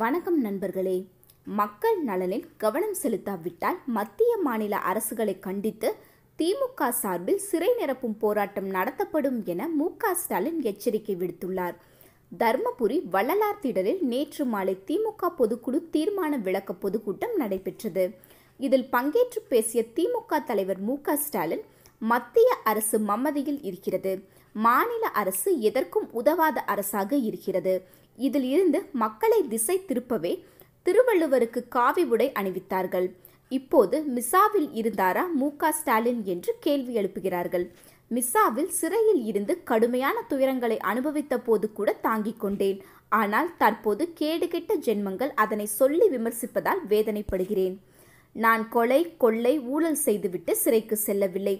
வணக்கம் நண்பர்களே மக்கள் நலனில் கவனம் செலுத்தாவிட்டால் மத்திய மாநில அரசுகளை கண்டித்து திமுக சார்பில் சிறை நிரப்பும் போராட்டம் நடத்தப்படும் என மு ஸ்டாலின் எச்சரிக்கை விடுத்துள்ளார் தர்மபுரி வள்ளலார் திடலில் நேற்று மாலை திமுக பொதுக்குழு தீர்மான விளக்க பொதுக்கூட்டம் நடைபெற்றது இதில் பங்கேற்று பேசிய திமுக தலைவர் மு ஸ்டாலின் மத்திய அரசு மம்மதியில் இருக்கிறது மாநில அரசு எதற்கும் உதவாத அரசாக இருக்கிறது இதில் இருந்து மக்களை திசை திருப்பவே திருவள்ளுவருக்கு காவி உடை அணிவித்தார்கள் இப்போது மிசாவில் இருந்தாரா மு ஸ்டாலின் என்று கேள்வி எழுப்புகிறார்கள் மிசாவில் சிறையில் இருந்து கடுமையான துயரங்களை அனுபவித்த போது கூட தாங்கிக் கொண்டேன் ஆனால் தற்போது கேடுகெட்ட ஜென்மங்கள் அதனை சொல்லி விமர்சிப்பதால் வேதனைப்படுகிறேன் நான் கொலை கொள்ளை ஊழல் செய்துவிட்டு சிறைக்கு செல்லவில்லை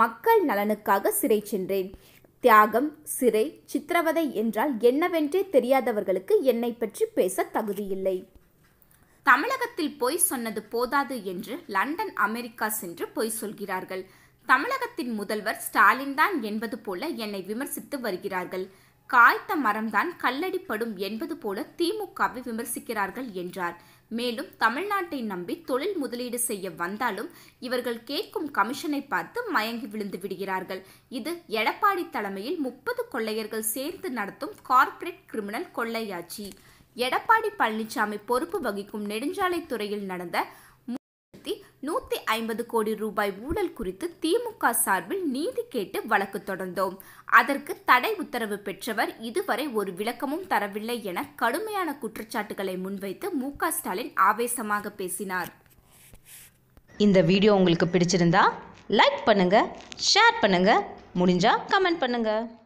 மக்கள் நலனுக்காக சிறை சென்றேன் தியாகம் சிறை சித்திரவதை என்றால் என்னவென்றே தெரியாதவர்களுக்கு என்னை பற்றி பேச தகுதியில்லை தமிழகத்தில் பொய் சொன்னது போதாது என்று லண்டன் அமெரிக்கா சென்று பொய் சொல்கிறார்கள் தமிழகத்தின் முதல்வர் ஸ்டாலின் தான் என்பது போல என்னை விமர்சித்து வருகிறார்கள் காய்த்த மரம்தான் கல்லடிப்படும் என்பது போல திமுகவை விமர்சிக்கிறார்கள் என்றார் மேலும் தமிழ்நாட்டை நம்பி தொழில் முதலீடு செய்ய வந்தாலும் இவர்கள் கேட்கும் கமிஷனை பார்த்து மயங்கி விழுந்து விடுகிறார்கள் இது எடப்பாடி தலைமையில் முப்பது கொள்ளையர்கள் சேர்ந்து நடத்தும் கார்ப்பரேட் கிரிமினல் கொள்ளையாட்சி எடப்பாடி பழனிசாமி பொறுப்பு வகிக்கும் நெடுஞ்சாலை துறையில் நடந்த ஐம்பது கோடி ரூபாய் ஊழல் குறித்து திமுக சார்பில் நீதி கேட்டு வழக்கு தொடர்ந்தோம் அதற்கு தடை உத்தரவு பெற்றவர் இதுவரை ஒரு விளக்கமும் தரவில்லை என கடுமையான குற்றச்சாட்டுகளை முன்வைத்து மு ஸ்டாலின் ஆவேசமாக பேசினார் இந்த வீடியோ உங்களுக்கு பிடிச்சிருந்தா லைக் பண்ணுங்க ஷேர் பண்ணுங்க முடிஞ்சா கமெண்ட் பண்ணுங்க